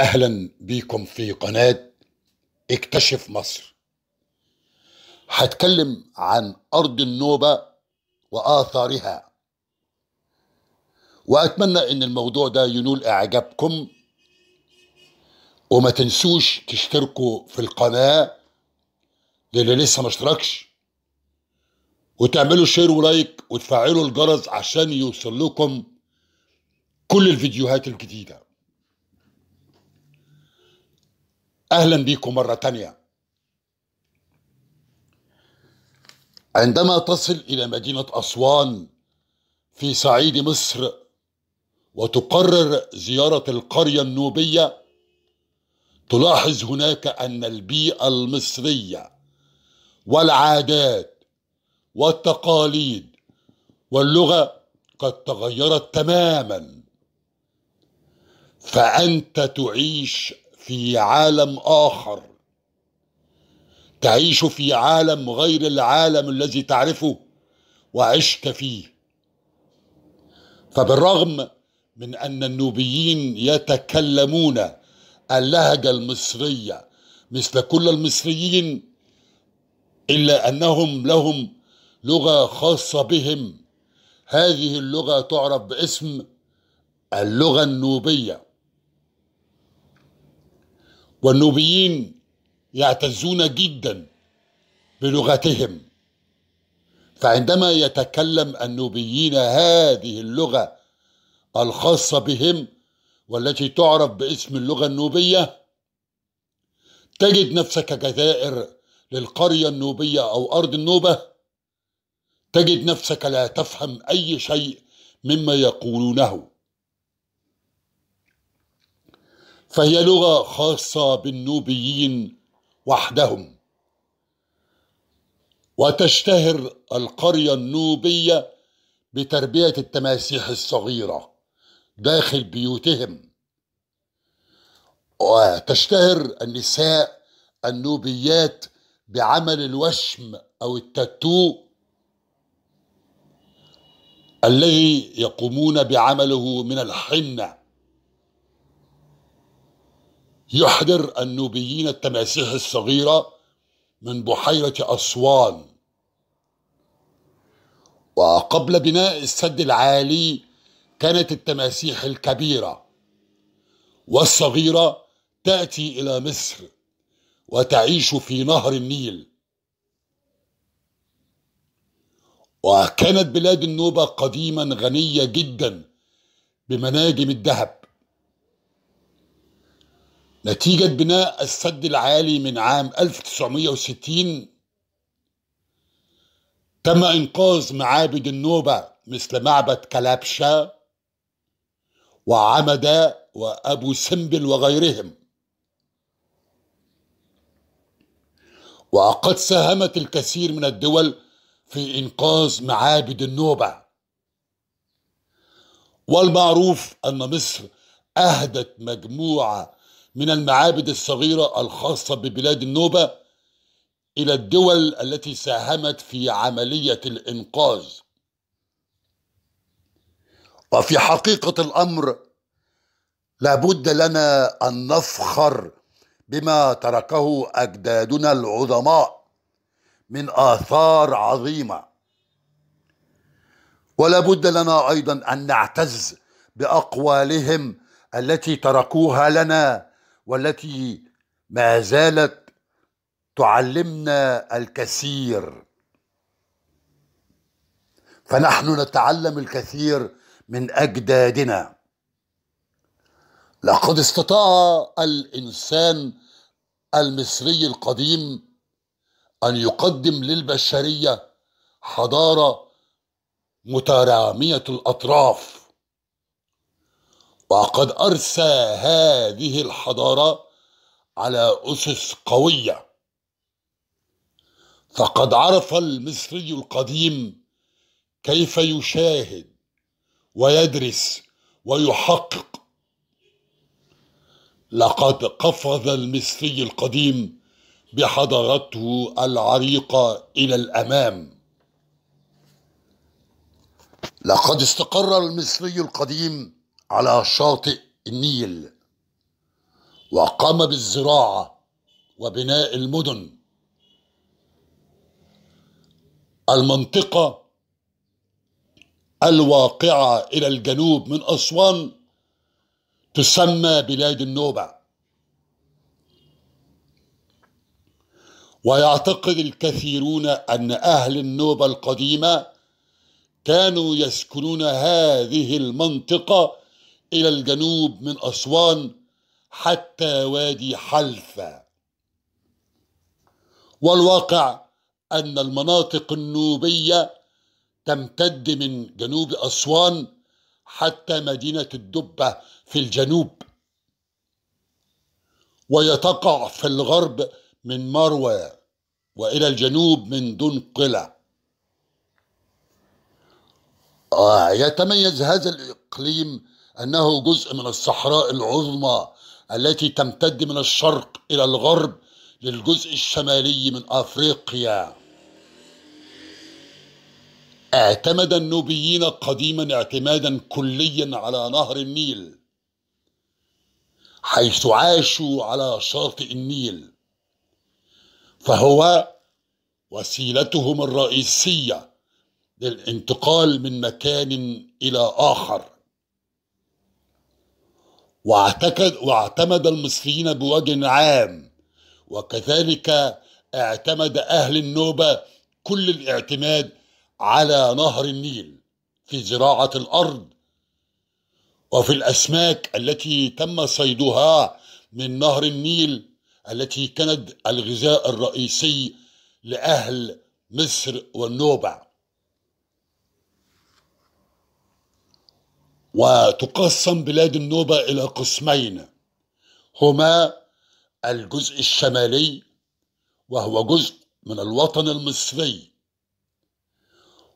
اهلا بيكم في قناة اكتشف مصر هتكلم عن ارض النوبة واثارها واتمنى ان الموضوع ده ينول اعجابكم وما تنسوش تشتركوا في القناة للي لسه ما اشتركش وتعملوا شير ولايك وتفعلوا الجرس عشان يوصل لكم كل الفيديوهات الجديده أهلا بكم مرة تانية عندما تصل إلى مدينة أسوان في صعيد مصر وتقرر زيارة القرية النوبية تلاحظ هناك أن البيئة المصرية والعادات والتقاليد واللغة قد تغيرت تماما فأنت تعيش في عالم آخر تعيش في عالم غير العالم الذي تعرفه وعشت فيه فبالرغم من أن النوبيين يتكلمون اللهجة المصرية مثل كل المصريين إلا أنهم لهم لغة خاصة بهم هذه اللغة تعرف باسم اللغة النوبية والنوبيين يعتزون جدا بلغتهم فعندما يتكلم النوبيين هذه اللغة الخاصة بهم والتي تعرف باسم اللغة النوبية تجد نفسك جزائر للقرية النوبية أو أرض النوبة تجد نفسك لا تفهم أي شيء مما يقولونه فهي لغة خاصة بالنوبيين وحدهم وتشتهر القرية النوبية بتربية التماسيح الصغيرة داخل بيوتهم وتشتهر النساء النوبيات بعمل الوشم أو التاتو الذي يقومون بعمله من الحنه يحضر النوبيين التماسيح الصغيرة من بحيرة أسوان وقبل بناء السد العالي كانت التماسيح الكبيرة والصغيرة تأتي إلى مصر وتعيش في نهر النيل وكانت بلاد النوبة قديما غنية جدا بمناجم الذهب نتيجة بناء السد العالي من عام 1960 تم إنقاذ معابد النوبة مثل معبد كلابشا وعمدة وأبو سمبل وغيرهم وقد ساهمت الكثير من الدول في إنقاذ معابد النوبة والمعروف أن مصر أهدت مجموعة من المعابد الصغيرة الخاصة ببلاد النوبة إلى الدول التي ساهمت في عملية الإنقاذ وفي حقيقة الأمر لابد لنا أن نفخر بما تركه أجدادنا العظماء من آثار عظيمة ولابد لنا أيضا أن نعتز بأقوالهم التي تركوها لنا والتي ما زالت تعلمنا الكثير فنحن نتعلم الكثير من اجدادنا لقد استطاع الانسان المصري القديم ان يقدم للبشريه حضاره متراميه الاطراف وقد أرسى هذه الحضارة على أسس قوية فقد عرف المصري القديم كيف يشاهد ويدرس ويحقق لقد قفز المصري القديم بحضارته العريقة إلى الأمام لقد استقر المصري القديم على شاطئ النيل وقام بالزراعه وبناء المدن المنطقه الواقعه الى الجنوب من اسوان تسمى بلاد النوبه ويعتقد الكثيرون ان اهل النوبه القديمه كانوا يسكنون هذه المنطقه إلى الجنوب من أسوان حتى وادي حلفة والواقع أن المناطق النوبية تمتد من جنوب أسوان حتى مدينة الدبة في الجنوب ويتقع في الغرب من مروى وإلى الجنوب من دنقلة آه، يتميز هذا الإقليم أنه جزء من الصحراء العظمى التي تمتد من الشرق إلى الغرب للجزء الشمالي من أفريقيا اعتمد النوبيين قديما اعتمادا كليا على نهر النيل حيث عاشوا على شاطئ النيل فهو وسيلتهم الرئيسيه للانتقال من مكان الى اخر واعتقد واعتمد المصريين بوجه عام وكذلك اعتمد أهل النوبة كل الاعتماد على نهر النيل في زراعة الأرض وفي الأسماك التي تم صيدها من نهر النيل التي كانت الغذاء الرئيسي لأهل مصر والنوبة وتقسم بلاد النوبة إلى قسمين هما الجزء الشمالي وهو جزء من الوطن المصري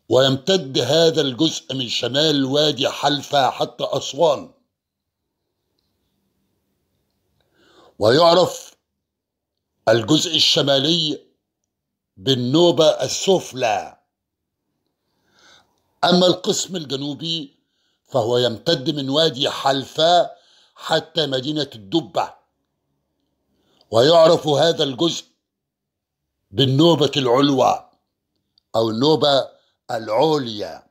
ويمتد هذا الجزء من شمال وادي حلفا حتى أسوان ويعرف الجزء الشمالي بالنوبة السفلى أما القسم الجنوبي فهو يمتد من وادي حلفاء حتى مدينة الدبة ويعرف هذا الجزء بالنوبة العلوى أو النوبة العليا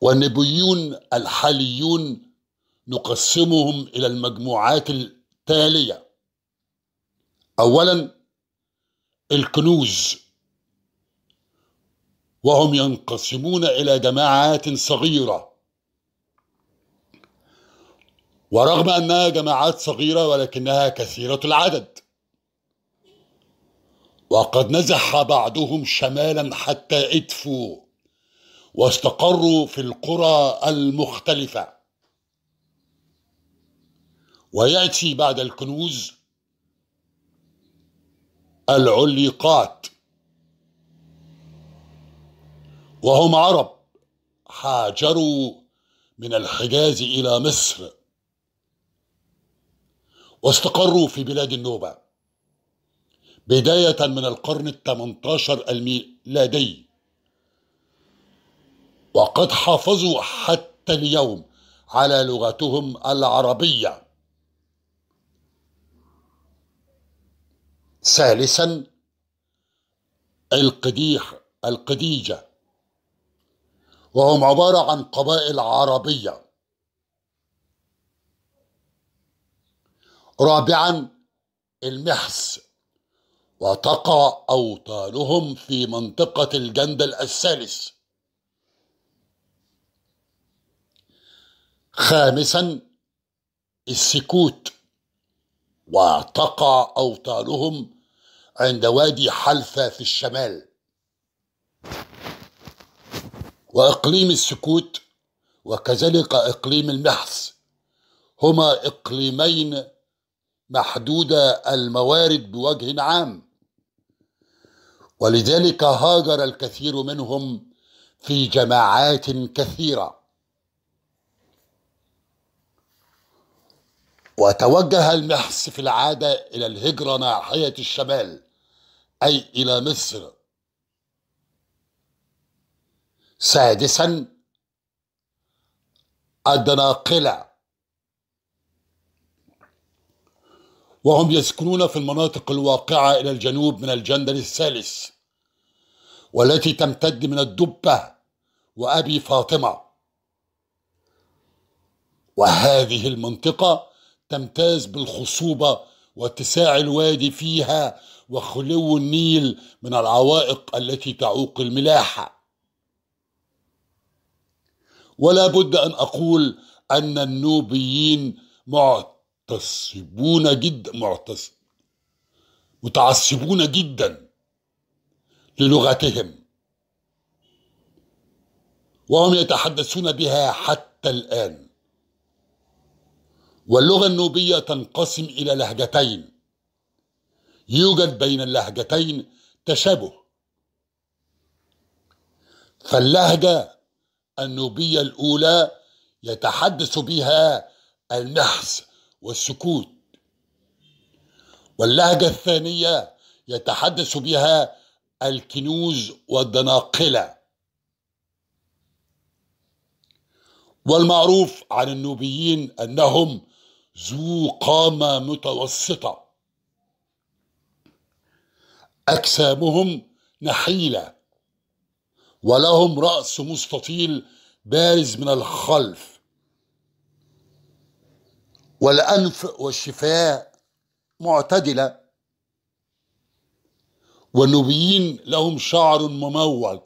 والنبيون الحاليون نقسمهم إلى المجموعات التالية أولا الكنوز وهم ينقسمون الى جماعات صغيره ورغم انها جماعات صغيره ولكنها كثيره العدد وقد نزح بعضهم شمالا حتى ادفوا واستقروا في القرى المختلفه وياتي بعد الكنوز العليقات وهم عرب هاجروا من الحجاز إلى مصر واستقروا في بلاد النوبة بداية من القرن الثمنتاشر الميلادي وقد حافظوا حتى اليوم على لغتهم العربية ثالثا القديح القديجة وهم عبارة عن قبائل عربية رابعا المحس وتقع أوطانهم في منطقة الجندل الثالث خامسا السكوت وتقع أوطانهم عند وادي حلفة في الشمال وإقليم السكوت وكذلك إقليم المحص هما إقليمين محدودة الموارد بوجه عام ولذلك هاجر الكثير منهم في جماعات كثيرة وتوجه المحص في العادة إلى الهجرة ناحية الشمال أي إلى مصر سادسا أدنى قلع وهم يسكنون في المناطق الواقعة إلى الجنوب من الجندل الثالث والتي تمتد من الدبة وأبي فاطمة وهذه المنطقة تمتاز بالخصوبة واتساع الوادي فيها وخلو النيل من العوائق التي تعوق الملاحه ولا بد أن أقول أن النوبيين معتصبون جدا معتصب متعصبون جدا للغتهم وهم يتحدثون بها حتى الآن واللغة النوبية تنقسم إلى لهجتين يوجد بين اللهجتين تشابه فاللهجة النوبية الأولى يتحدث بها النحس والسكوت واللهجة الثانية يتحدث بها الكنوز والدناقلة والمعروف عن النوبيين أنهم ذو قامة متوسطة أجسامهم نحيلة ولهم رأس مستطيل بارز من الخلف والأنف والشفاه معتدلة والنوبيين لهم شعر مموج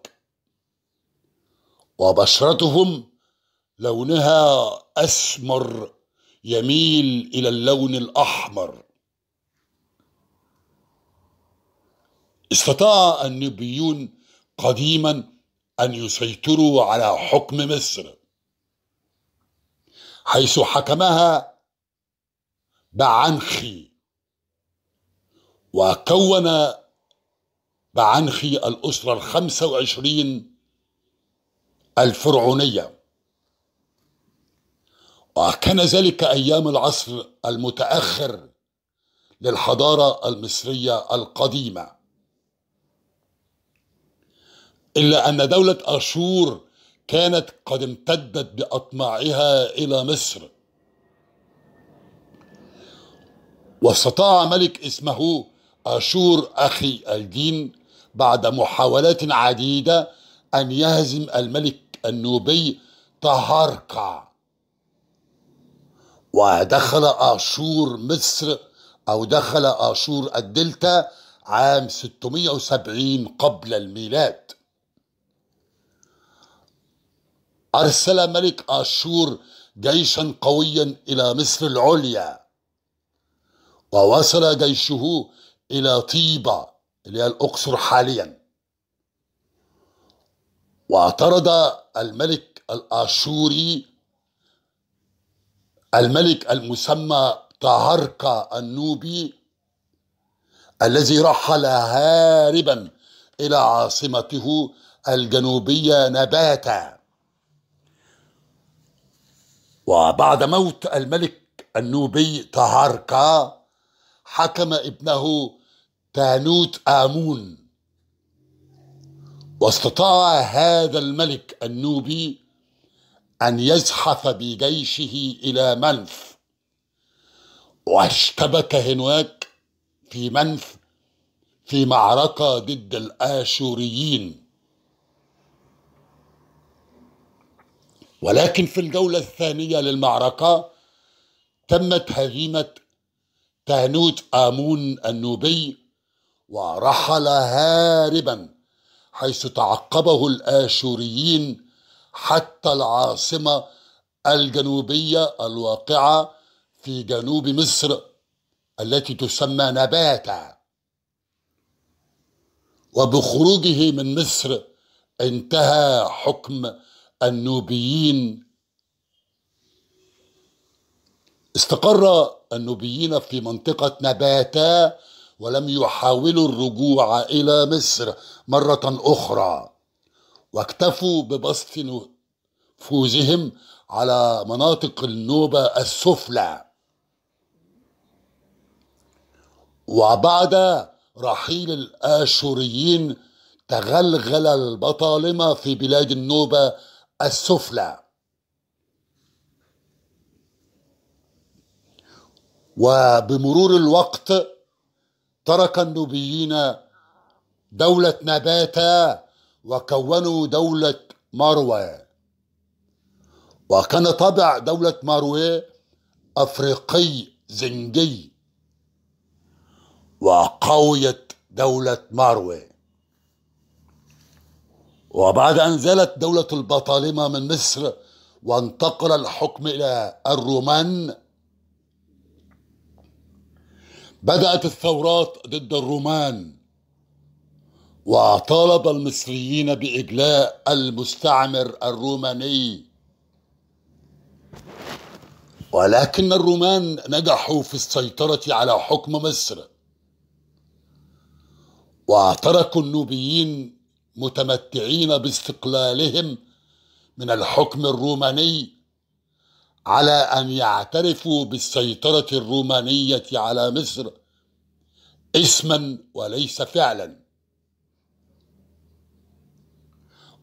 وبشرتهم لونها أسمر يميل إلى اللون الأحمر استطاع النوبيون قديما أن يسيطروا على حكم مصر حيث حكمها بعنخي وكون بعنخي الأسرة الخمسة وعشرين الفرعونية وكان ذلك أيام العصر المتأخر للحضارة المصرية القديمة إلا أن دولة أشور كانت قد امتدت بأطماعها إلى مصر واستطاع ملك اسمه أشور أخي الدين بعد محاولات عديدة أن يهزم الملك النوبي طهرقع ودخل أشور مصر أو دخل أشور الدلتا عام 670 قبل الميلاد أرسل ملك آشور جيشا قويا إلى مصر العليا ووصل جيشه إلى طيبة اللي هي الأقصر حاليا واعترض الملك الآشوري الملك المسمى تهركا النوبي الذي رحل هاربا إلى عاصمته الجنوبية نباتا وبعد موت الملك النوبي تهاركا حكم ابنه تانوت آمون واستطاع هذا الملك النوبي أن يزحف بجيشه إلى منف واشتبك هناك في منف في معركة ضد الآشوريين ولكن في الجولة الثانية للمعركة تمت هزيمة تهنوت آمون النوبي ورحل هاربا حيث تعقبه الآشوريين حتى العاصمة الجنوبية الواقعة في جنوب مصر التي تسمى نباتا وبخروجه من مصر انتهى حكم النوبيين استقر النوبيين في منطقة نباتا ولم يحاولوا الرجوع إلى مصر مرة أخرى واكتفوا ببسط نفوذهم على مناطق النوبة السفلى وبعد رحيل الآشوريين تغلغل البطالمة في بلاد النوبة السفلى وبمرور الوقت ترك النوبيين دولة نباتة وكونوا دولة مروة وكان طبع دولة مروة أفريقي زنجي وقوية دولة مروه وبعد أن زالت دولة البطالمة من مصر وانتقل الحكم إلى الرومان بدأت الثورات ضد الرومان وطالب المصريين بإجلاء المستعمر الروماني ولكن الرومان نجحوا في السيطرة على حكم مصر وتركوا النوبيين متمتعين باستقلالهم من الحكم الروماني على ان يعترفوا بالسيطره الرومانيه على مصر اسما وليس فعلا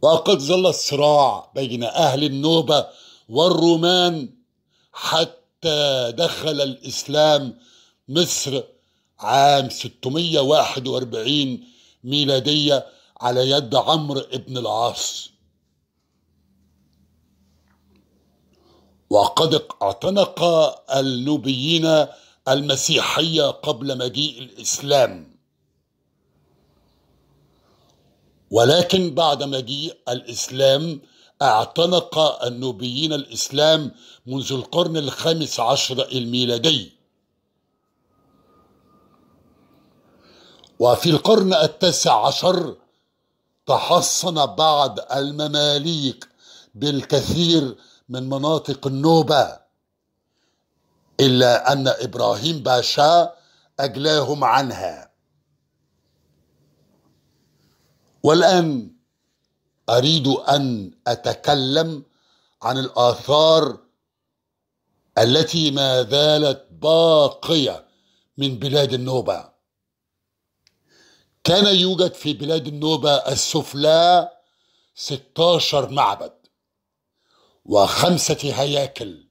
وقد ظل الصراع بين اهل النوبه والرومان حتى دخل الاسلام مصر عام 641 ميلاديه على يد عمرو بن العاص وقد اعتنق النوبيين المسيحية قبل مجيء الإسلام ولكن بعد مجيء الإسلام اعتنق النوبيين الإسلام منذ القرن الخامس عشر الميلادي وفي القرن التاسع عشر تحصن بعض المماليك بالكثير من مناطق النوبة إلا أن إبراهيم باشا أجلاهم عنها والآن أريد أن أتكلم عن الآثار التي ما زالت باقية من بلاد النوبة كان يوجد في بلاد النوبة السفلى 16 معبد وخمسة هياكل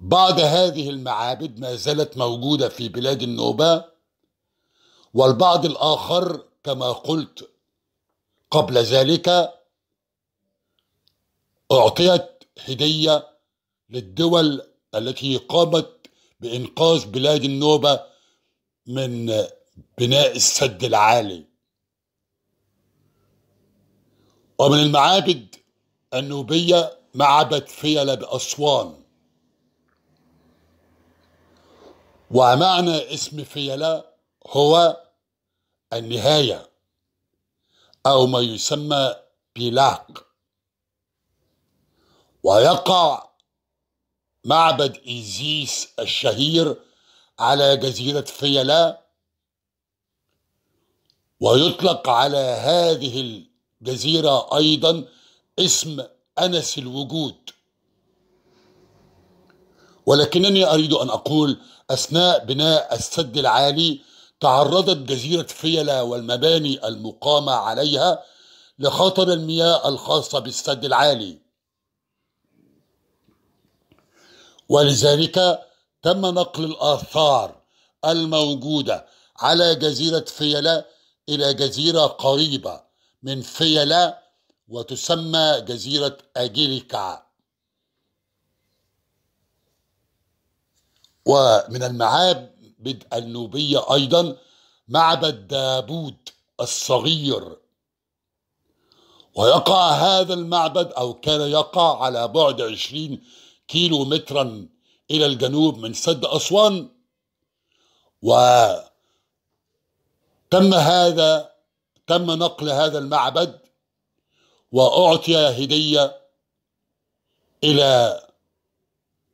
بعض هذه المعابد ما زالت موجودة في بلاد النوبة والبعض الآخر كما قلت قبل ذلك أعطيت هدية للدول التي قامت بإنقاذ بلاد النوبة من بناء السد العالي ومن المعابد النوبية معبد فيلة بأسوان ومعنى اسم فيلة هو النهاية أو ما يسمى بلاق ويقع معبد إيزيس الشهير على جزيرة فيلا ويطلق على هذه الجزيرة أيضا اسم أنس الوجود ولكنني أريد أن أقول أثناء بناء السد العالي تعرضت جزيرة فيلا والمباني المقامة عليها لخطر المياه الخاصة بالسد العالي ولذلك تم نقل الآثار الموجودة على جزيرة فيلا إلى جزيرة قريبة من فيلا وتسمى جزيرة أجيليكا ومن المعابد النوبية أيضا معبد دابود الصغير ويقع هذا المعبد أو كان يقع على بعد 20 كيلو مترا إلى الجنوب من سد أسوان وتم هذا تم نقل هذا المعبد وأعطي هدية إلى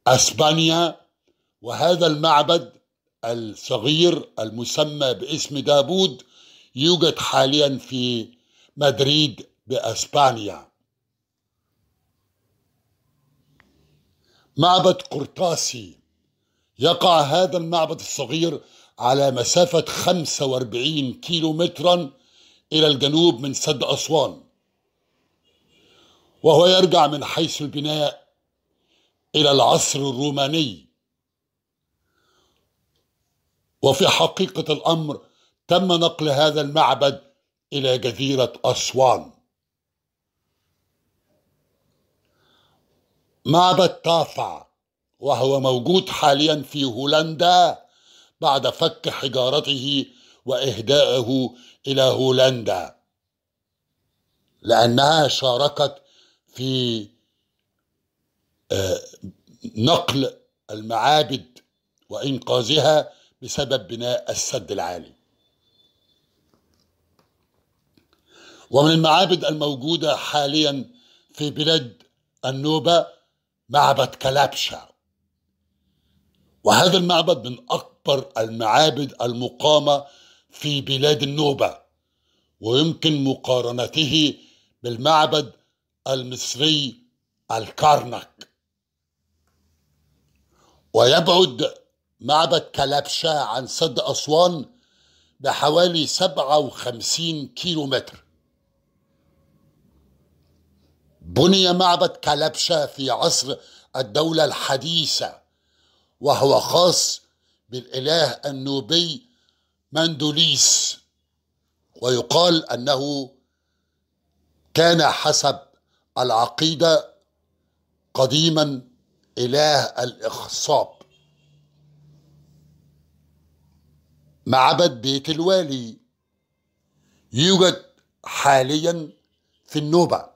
أسبانيا وهذا المعبد الصغير المسمى باسم دابود يوجد حاليا في مدريد بأسبانيا معبد قرطاسي يقع هذا المعبد الصغير على مسافة 45 كيلو مترا إلى الجنوب من سد أسوان وهو يرجع من حيث البناء إلى العصر الروماني وفي حقيقة الأمر تم نقل هذا المعبد إلى جزيرة أسوان معبد طافع وهو موجود حاليا في هولندا بعد فك حجارته واهدائه الى هولندا لانها شاركت في آه، نقل المعابد وانقاذها بسبب بناء السد العالي ومن المعابد الموجوده حاليا في بلاد النوبه معبد كلابشا وهذا المعبد من أكبر المعابد المقامة في بلاد النوبة ويمكن مقارنته بالمعبد المصري الكارنك ويبعد معبد كلابشا عن سد أسوان بحوالي 57 كيلو متر بني معبد كلبشة في عصر الدولة الحديثة وهو خاص بالإله النوبي مندوليس ويقال أنه كان حسب العقيدة قديما إله الإخصاب معبد بيت الوالي يوجد حاليا في النوبه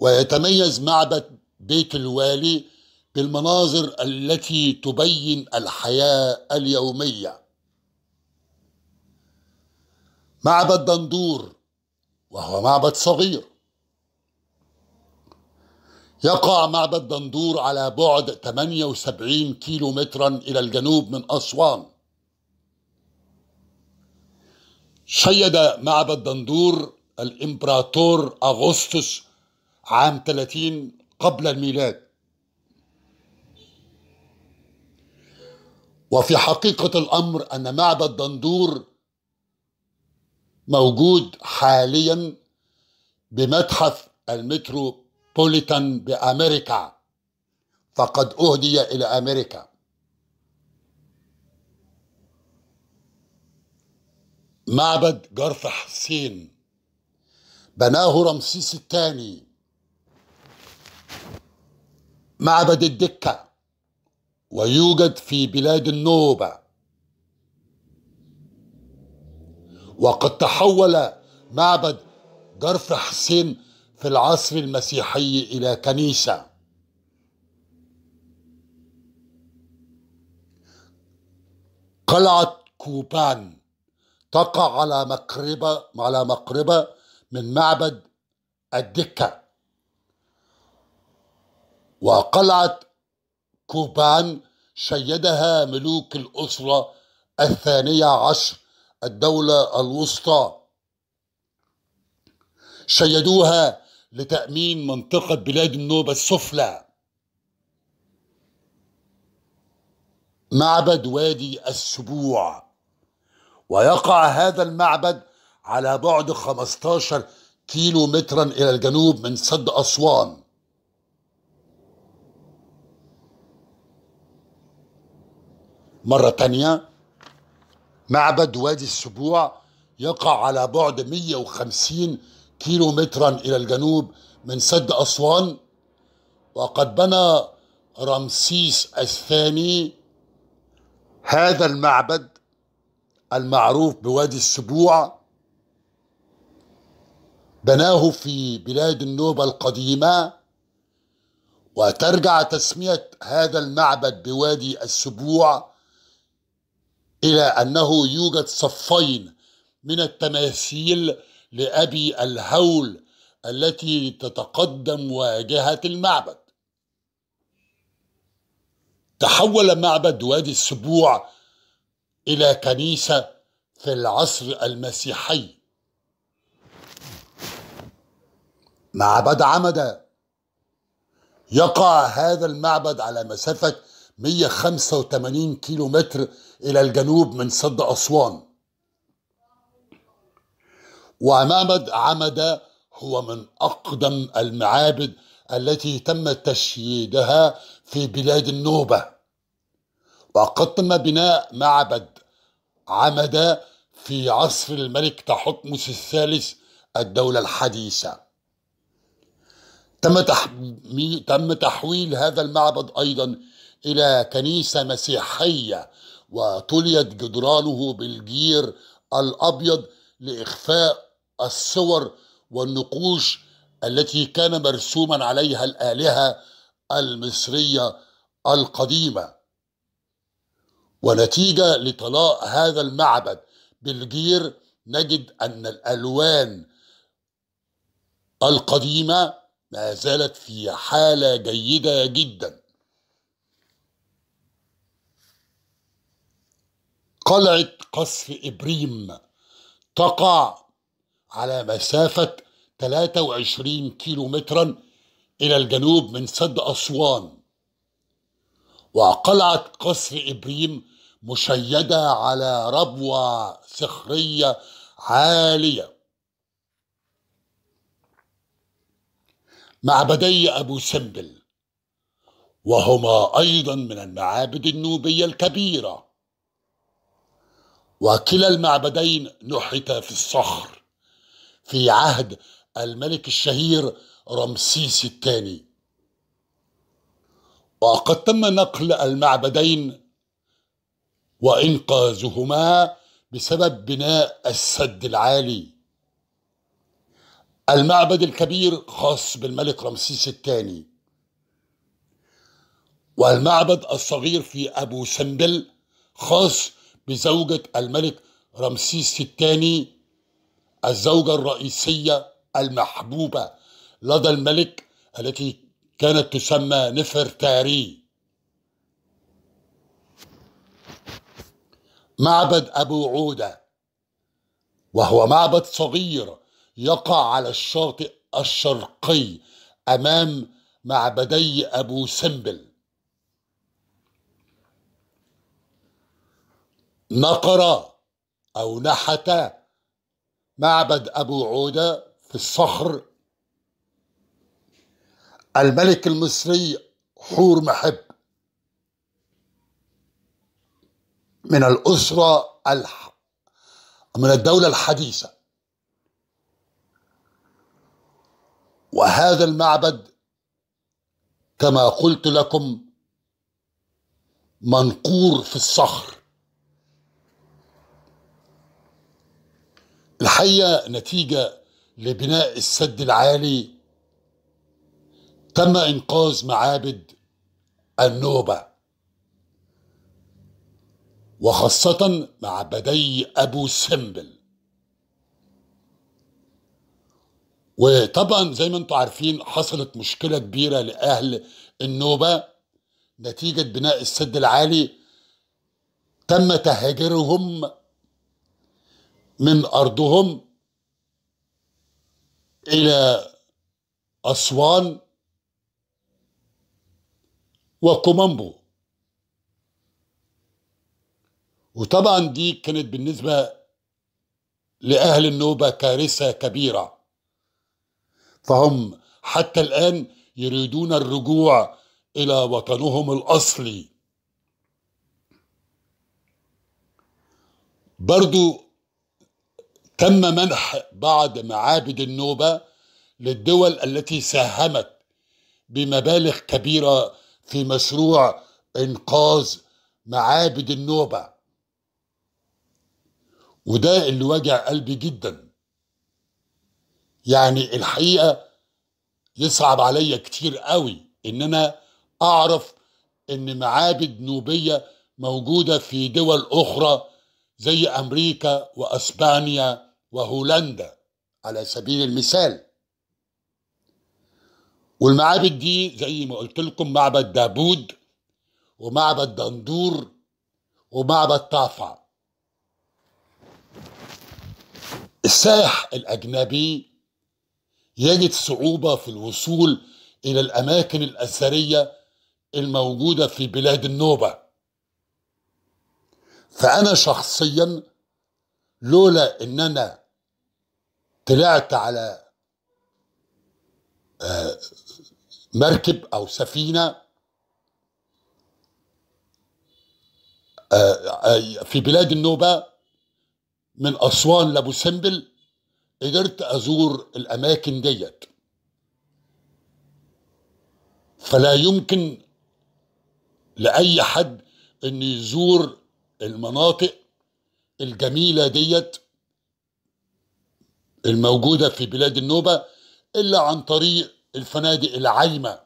ويتميز معبد بيت الوالي بالمناظر التي تبين الحياه اليوميه معبد دندور وهو معبد صغير يقع معبد دندور على بعد 78 كيلو مترا إلى الجنوب من أسوان شيد معبد دندور الإمبراطور أغسطس عام 30 قبل الميلاد وفي حقيقة الأمر أن معبد دندور موجود حاليا بمتحف المتروبوليتان بأمريكا فقد أهدي إلى أمريكا معبد جرف حسين بناه رمسيس الثاني معبد الدكة ويوجد في بلاد النوبة وقد تحول معبد جرف حسين في العصر المسيحي إلى كنيسة قلعة كوبان تقع على مقربة على مقربة من معبد الدكة وقلعة كوبان شيدها ملوك الأسرة الثانية عشر الدولة الوسطى شيدوها لتأمين منطقة بلاد النوبة السفلى معبد وادي السبوع ويقع هذا المعبد على بعد 15 كيلو مترا إلى الجنوب من سد أسوان مرة تانية معبد وادي السبوع يقع على بعد 150 كيلو مترا إلى الجنوب من سد أسوان وقد بنى رمسيس الثاني هذا المعبد المعروف بوادي السبوع بناه في بلاد النوبة القديمة وترجع تسمية هذا المعبد بوادي السبوع إلى أنه يوجد صفين من التماثيل لأبي الهول التي تتقدم واجهة المعبد تحول معبد وادي السبوع إلى كنيسة في العصر المسيحي معبد عمدة يقع هذا المعبد على مسافة 185 كيلومتر إلى الجنوب من سد أسوان ومعبد عمد هو من أقدم المعابد التي تم تشييدها في بلاد النوبة وقد تم بناء معبد عمد في عصر الملك تحتمس الثالث الدولة الحديثة تم تم تحويل هذا المعبد أيضا إلى كنيسة مسيحية وتليت جدرانه بالجير الأبيض لإخفاء الصور والنقوش التي كان مرسوما عليها الآلهة المصرية القديمة ونتيجة لطلاء هذا المعبد بالجير نجد أن الألوان القديمة ما زالت في حالة جيدة جدا قلعة قصر إبريم تقع على مسافة 23 كيلو مترا إلى الجنوب من سد أسوان وقلعة قصر إبريم مشيدة على ربوة صخرية عالية معبدي أبو سمبل وهما أيضا من المعابد النوبية الكبيرة وكلا المعبدين نحتا في الصخر في عهد الملك الشهير رمسيس الثاني وقد تم نقل المعبدين وانقاذهما بسبب بناء السد العالي المعبد الكبير خاص بالملك رمسيس الثاني والمعبد الصغير في ابو سمبل خاص بزوجة الملك رمسيس الثاني الزوجة الرئيسية المحبوبة لدى الملك التي كانت تسمى نفرتاري معبد أبو عودة وهو معبد صغير يقع على الشاطئ الشرقي أمام معبدي أبو سمبل نقر أو نحت معبد أبو عودة في الصخر الملك المصري حور محب من الأسرة الح... من الدولة الحديثة وهذا المعبد كما قلت لكم منقور في الصخر الحقيقة نتيجة لبناء السد العالي تم إنقاذ معابد النوبة وخاصة معبدي أبو سمبل وطبعا زي ما انتم عارفين حصلت مشكلة كبيرة لأهل النوبة نتيجة بناء السد العالي تم تهجيرهم من أرضهم إلى أسوان وكومامبو وطبعا دي كانت بالنسبة لأهل النوبة كارثة كبيرة فهم حتى الآن يريدون الرجوع إلى وطنهم الأصلي برضو تم منح بعض معابد النوبة للدول التي ساهمت بمبالغ كبيرة في مشروع إنقاذ معابد النوبة وده اللي وجع قلبي جدا يعني الحقيقة يصعب عليا كتير قوي إن أنا أعرف إن معابد نوبية موجودة في دول أخرى زي أمريكا وأسبانيا وهولندا على سبيل المثال والمعابد دي زي ما قلت لكم معبد دابود ومعبد دندور ومعبد طافع السائح الأجنبي يجد صعوبة في الوصول إلى الأماكن الأثرية الموجودة في بلاد النوبة فأنا شخصياً لولا ان انا طلعت على آه، مركب او سفينه آه، آه، في بلاد النوبه من اسوان لابو سمبل قدرت ازور الاماكن ديت فلا يمكن لاي حد ان يزور المناطق الجميله ديت الموجوده في بلاد النوبه الا عن طريق الفنادق العايمه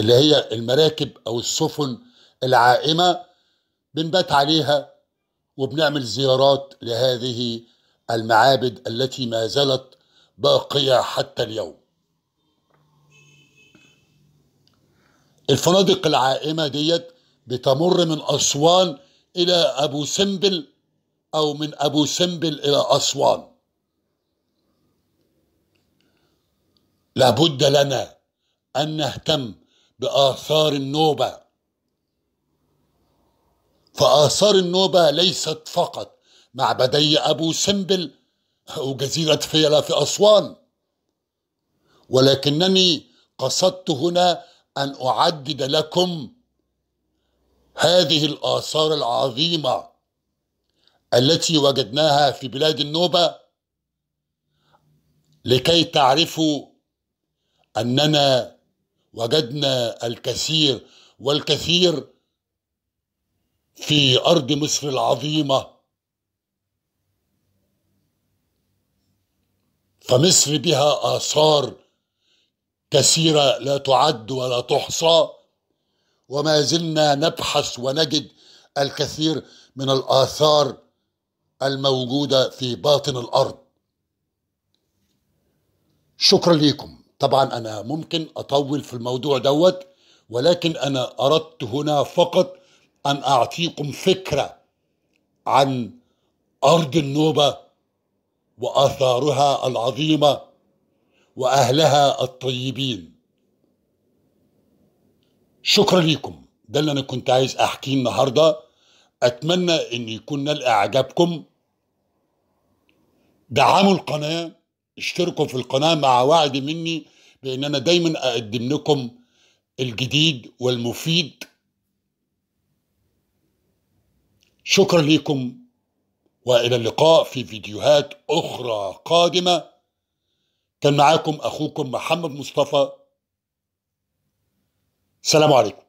اللي هي المراكب او السفن العائمه بنبات عليها وبنعمل زيارات لهذه المعابد التي ما زالت باقيه حتى اليوم الفنادق العائمه ديت بتمر من اسوان إلى أبو سمبل أو من أبو سمبل إلى أسوان لابد لنا أن نهتم بآثار النوبة فآثار النوبة ليست فقط معبدي أبو سمبل وجزيرة فيلا في أسوان ولكنني قصدت هنا أن أعدد لكم هذه الآثار العظيمة التي وجدناها في بلاد النوبة لكي تعرفوا أننا وجدنا الكثير والكثير في أرض مصر العظيمة فمصر بها آثار كثيرة لا تعد ولا تحصى وما زلنا نبحث ونجد الكثير من الآثار الموجودة في باطن الأرض شكرا لكم طبعا أنا ممكن أطول في الموضوع دوت ولكن أنا أردت هنا فقط أن أعطيكم فكرة عن أرض النوبة وآثارها العظيمة وأهلها الطيبين شكرا لكم ده اللي انا كنت عايز احكيه النهارده اتمنى ان يكون نال اعجابكم دعموا القناه اشتركوا في القناه مع وعد مني بان انا دايما اقدم لكم الجديد والمفيد شكرا لكم والى اللقاء في فيديوهات اخرى قادمه كان معاكم اخوكم محمد مصطفى سلام عليكم